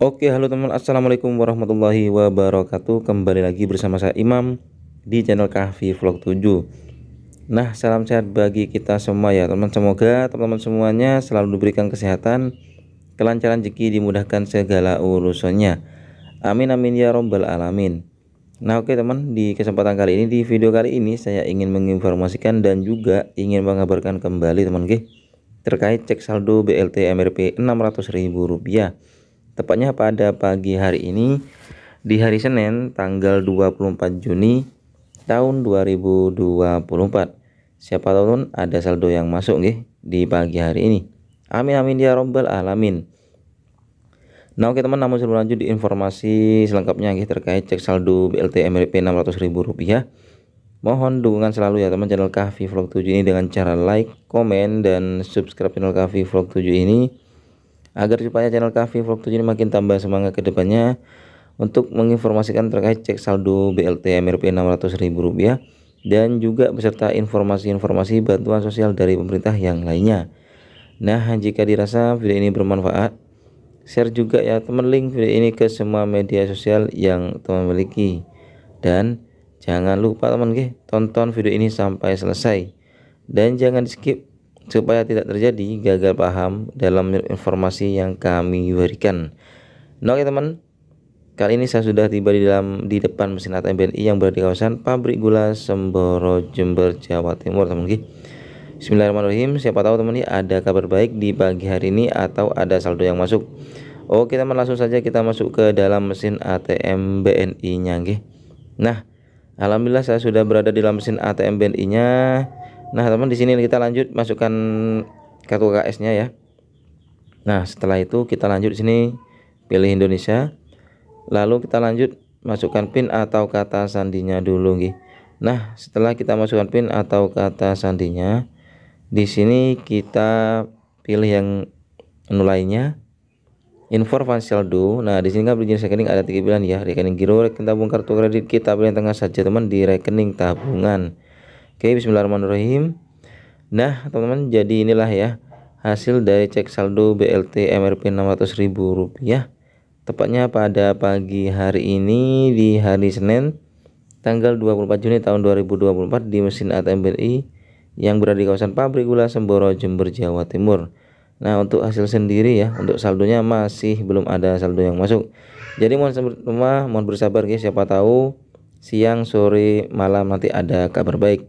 Oke, halo teman, assalamualaikum warahmatullahi wabarakatuh. Kembali lagi bersama saya Imam di channel Kahfi Vlog 7. Nah, salam sehat bagi kita semua ya, teman. Semoga teman-teman semuanya selalu diberikan kesehatan, kelancaran rezeki, dimudahkan segala urusannya. Amin amin ya rabbal alamin. Nah, oke teman, di kesempatan kali ini di video kali ini saya ingin menginformasikan dan juga ingin mengabarkan kembali teman-teman terkait cek saldo BLT MRP rp rupiah. Tepatnya pada pagi hari ini di hari Senin tanggal 24 Juni tahun 2024. Siapa tahu ada saldo yang masuk nih di pagi hari ini. Amin amin ya rombel, alamin. Nah oke teman, namun sebelum lanjut di informasi selengkapnya nih, terkait cek saldo BLT MRP ribu 600000 Mohon dukungan selalu ya teman channel Kavi Vlog 7 ini dengan cara like, komen, dan subscribe channel Kavi Vlog 7 ini agar supaya channel Kavi Vlog 7 ini makin tambah semangat ke depannya untuk menginformasikan terkait cek saldo BLT MRP rp rupiah dan juga beserta informasi-informasi bantuan sosial dari pemerintah yang lainnya. Nah, jika dirasa video ini bermanfaat, share juga ya teman link video ini ke semua media sosial yang teman miliki. Dan jangan lupa teman tonton video ini sampai selesai. Dan jangan di skip supaya tidak terjadi gagal paham dalam informasi yang kami berikan. Nah, oke teman, kali ini saya sudah tiba di dalam di depan mesin ATM BNI yang berada di kawasan pabrik gula Semboro Jember Jawa Timur teman teman Bismillahirrahmanirrahim. Siapa tahu teman ini ada kabar baik di pagi hari ini atau ada saldo yang masuk. Oke teman langsung saja kita masuk ke dalam mesin ATM BNI nya Nah, alhamdulillah saya sudah berada di dalam mesin ATM BNI nya Nah, teman di sini kita lanjut masukkan kartu KKS-nya ya. Nah, setelah itu kita lanjut di sini pilih Indonesia. Lalu kita lanjut masukkan PIN atau kata sandinya dulu nih. Nah, setelah kita masukkan PIN atau kata sandinya, di sini kita pilih yang nulainya Infor Financial Do. Nah, di sini kan berjenis rekening ada tiga pilihan ya, rekening giro, rekening tabung kartu kredit. Kita pilih yang tengah saja teman di rekening tabungan. Oke, bismillahirrahmanirrahim. Nah, teman-teman, jadi inilah ya hasil dari cek saldo BLT MRP Rp600.000 tepatnya pada pagi hari ini di hari Senin tanggal 24 Juni tahun 2024 di mesin ATM BRI yang berada di kawasan pabrik gula Semboro Jember Jawa Timur. Nah, untuk hasil sendiri ya, untuk saldonya masih belum ada saldo yang masuk. Jadi mohon rumah, mohon bersabar guys, siapa tahu siang, sore, malam nanti ada kabar baik.